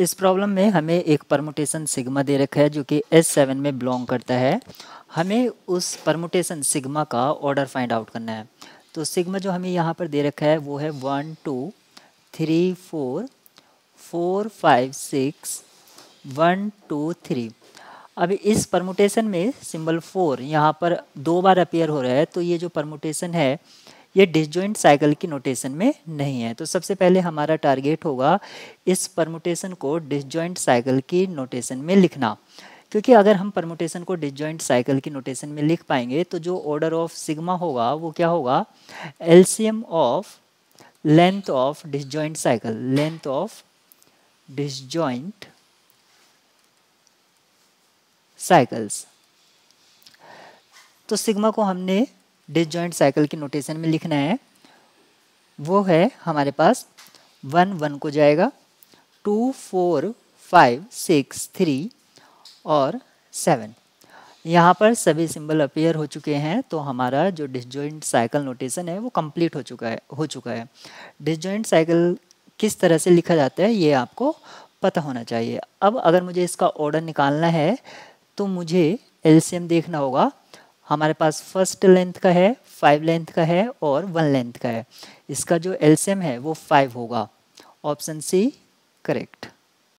इस प्रॉब्लम में हमें एक परमोटेशन सिग्मा दे रखा है जो कि एस सेवन में बिलोंग करता है हमें उस परमोटेशन सिग्मा का ऑर्डर फाइंड आउट करना है तो सिग्मा जो हमें यहाँ पर दे रखा है वो है one two three four four five six one two three अब इस परमोटेशन में सिंबल फोर यहाँ पर दो बार अपेयर हो रहा है तो ये जो परमोटेशन है ये डिसजॉइंट साइकिल की नोटेशन में नहीं है तो सबसे पहले हमारा टारगेट होगा इस परमोटेशन को डिसजॉइंट साइकिल की नोटेशन में लिखना क्योंकि अगर हम परमोटेशन को डिसजॉइंट साइकिल की नोटेशन में लिख पाएंगे तो जो ऑर्डर ऑफ सिग्मा होगा वो क्या होगा LCM of length of disjoint cycle length of disjoint cycles तो सिग्मा को हमने डिसजॉइंट साइकिल के नोटेशन में लिखना है वो है हमारे पास वन वन को जाएगा two four five six three और सेवन यहाँ पर सभी सिंबल अपेयर हो चुके हैं तो हमारा जो डिसजॉइंट साइकिल नोटेशन है वो कंप्लीट हो चुका है हो चुका है डिसजॉइंट साइकिल किस तरह से लिखा जाता है ये आपको पता होना चाहिए अब अगर मुझे इसका ऑर्डर निकालना है तो मुझे एलसीएम देखना होगा हमारे पास फर्स्ट लेंथ का है फाइव लेंथ का है और वन लेंथ का है इसका जो एल्सियम है वो फाइव होगा ऑप्शन सी करेक्ट